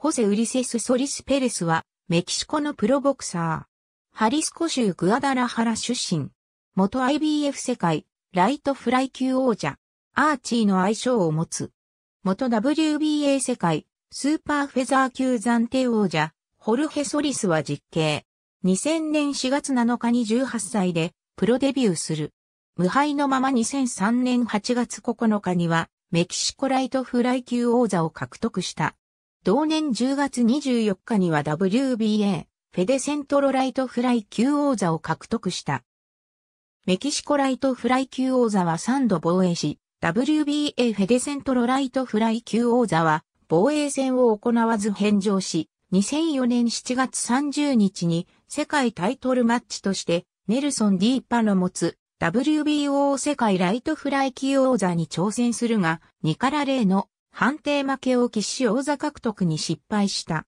ホセ・ウリセス・ソリス・ペレスは、メキシコのプロボクサー。ハリスコ州グアダラハラ出身。元 IBF 世界、ライトフライ級王者。アーチーの愛称を持つ。元 WBA 世界、スーパーフェザー級暫定王者、ホルヘ・ソリスは実刑。2000年4月7日に18歳で、プロデビューする。無敗のまま2003年8月9日には、メキシコライトフライ級王座を獲得した。同年10月24日には WBA、フェデセントロライトフライ級王座を獲得した。メキシコライトフライ級王座は3度防衛し、WBA フェデセントロライトフライ級王座は防衛戦を行わず返上し、2004年7月30日に世界タイトルマッチとしてネルソン・ディーパの持つ WBO 世界ライトフライ級王座に挑戦するが、2から0の判定負けを喫し王座獲得に失敗した。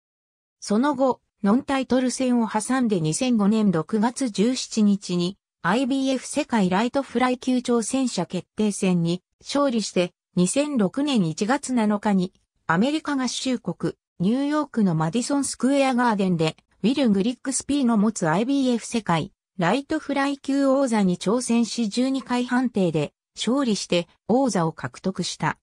その後、ノンタイトル戦を挟んで2005年6月17日に IBF 世界ライトフライ級挑戦者決定戦に勝利して2006年1月7日にアメリカ合衆国ニューヨークのマディソンスクエアガーデンでウィル・グリックスピーの持つ IBF 世界ライトフライ級王座に挑戦し12回判定で勝利して王座を獲得した。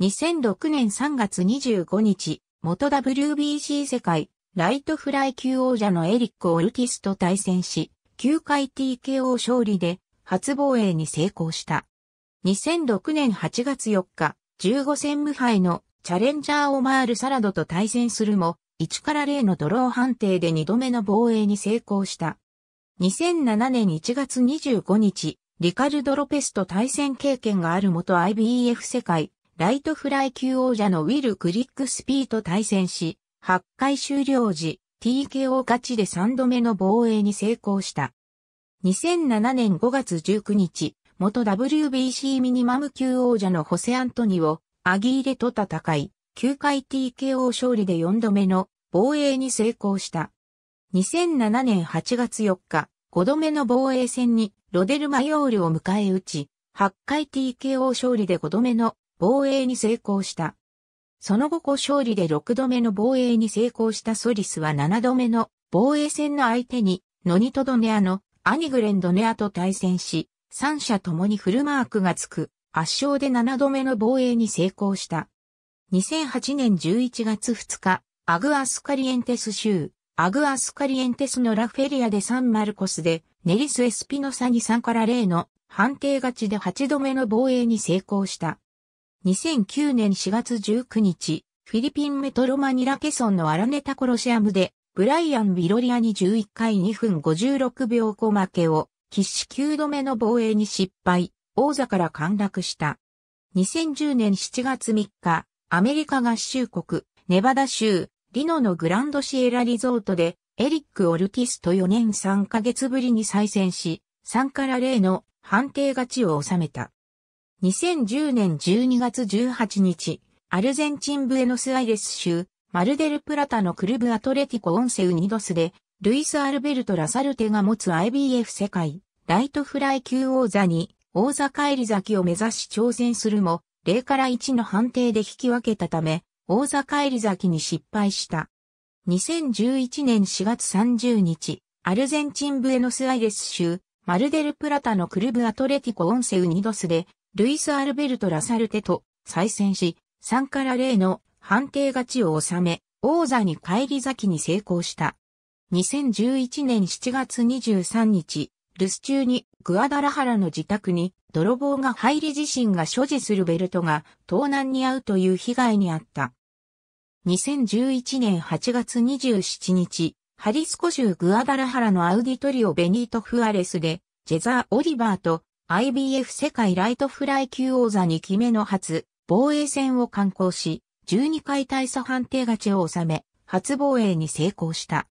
2006年3月25日、元 WBC 世界ライトフライ級王者のエリック・オルティスと対戦し、9回 TKO 勝利で初防衛に成功した。2006年8月4日、15戦無敗のチャレンジャーオマール・サラドと対戦するも、1から0のドロー判定で2度目の防衛に成功した。2007年1月25日、リカルド・ロペスと対戦経験がある元 IBF 世界ライトフライ級王者のウィル・クリックスピーと対戦し、8回終了時、TKO 勝ちで3度目の防衛に成功した。2007年5月19日、元 WBC ミニマム級王者のホセアントニオ、アギーレと戦い、9回 TKO 勝利で4度目の防衛に成功した。2007年8月4日、5度目の防衛戦にロデル・マヨールを迎え撃ち、8回 TKO 勝利で5度目の防衛に成功した。その後小勝利で6度目の防衛に成功したソリスは7度目の防衛戦の相手に、ノニトドネアのアニグレンドネアと対戦し、3者ともにフルマークがつく、圧勝で7度目の防衛に成功した。2008年11月2日、アグアスカリエンテス州、アグアスカリエンテスのラフェリアでサンマルコスで、ネリス・エスピノサに3から0の判定勝ちで8度目の防衛に成功した。2009年4月19日、フィリピンメトロマニラケソンのアラネタコロシアムで、ブライアン・ビロリアに11回2分56秒小負けを、喫死9度目の防衛に失敗、王座から陥落した。2010年7月3日、アメリカ合衆国、ネバダ州、リノのグランドシエラリゾートで、エリック・オルティスと4年3ヶ月ぶりに再戦し、3から0の判定勝ちを収めた。2010年12月18日、アルゼンチンブエノスアイレス州、マルデルプラタのクルブアトレティコオンセウニドスで、ルイス・アルベルト・ラサルテが持つ IBF 世界、ライトフライ級王座に、王座返り咲きを目指し挑戦するも、0から1の判定で引き分けたため、王座返り咲きに失敗した。2011年4月30日、アルゼンチンブエノスアイレス州、マルデルプラタのクルブアトレティコオンセウニドスで、ルイス・アルベルト・ラサルテと再戦し、3から0の判定勝ちを収め、王座に返り咲きに成功した。2011年7月23日、留守中にグアダラハラの自宅に泥棒が入り自身が所持するベルトが盗難に遭うという被害に遭った。2011年8月27日、ハリスコ州グアダラハラのアウディトリオ・ベニート・フアレスで、ジェザー・オリバーと IBF 世界ライトフライ級王座2期目の初、防衛戦を敢行し、12回大差判定勝ちを収め、初防衛に成功した。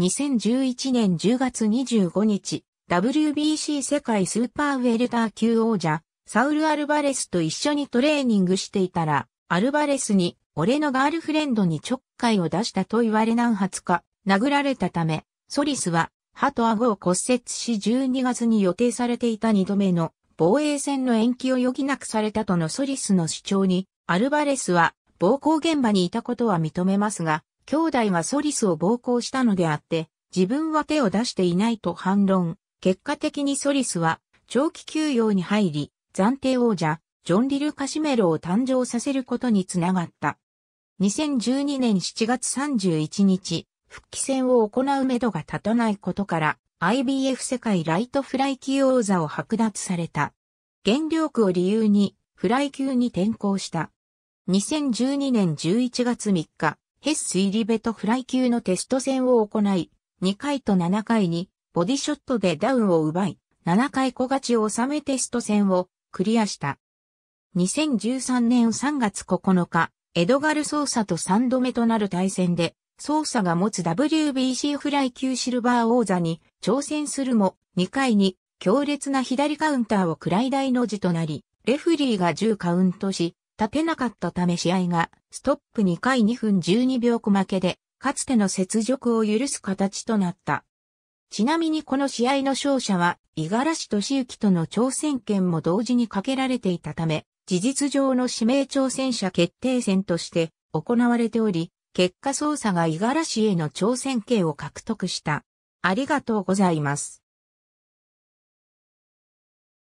2011年10月25日、WBC 世界スーパーウェルター級王者、サウル・アルバレスと一緒にトレーニングしていたら、アルバレスに、俺のガールフレンドにちょっかいを出したと言われ何発か、殴られたため、ソリスは歯と顎を骨折し12月に予定されていた2度目の防衛戦の延期を余儀なくされたとのソリスの主張に、アルバレスは暴行現場にいたことは認めますが、兄弟がソリスを暴行したのであって、自分は手を出していないと反論。結果的にソリスは長期休養に入り、暫定王者、ジョン・リル・カシメロを誕生させることにつながった。2012年7月31日、復帰戦を行うめどが立たないことから、IBF 世界ライトフライ級王座を剥奪された。原料区を理由に、フライ級に転向した。2012年11月3日、ヘッスイリベとフライ級のテスト戦を行い、2回と7回に、ボディショットでダウンを奪い、7回小勝ちを収めテスト戦をクリアした。2013年3月9日、エドガル・ソーサと3度目となる対戦で、捜査が持つ WBC フライ級シルバー王座に挑戦するも、2回に強烈な左カウンターをくらい大の字となり、レフリーが10カウントし、立てなかったため試合がストップ2回2分12秒小負けで、かつての雪辱を許す形となった。ちなみにこの試合の勝者は、五十嵐俊之との挑戦権も同時にかけられていたため、事実上の指名挑戦者決定戦として行われており、結果捜査が五十嵐への挑戦権を獲得した。ありがとうございます。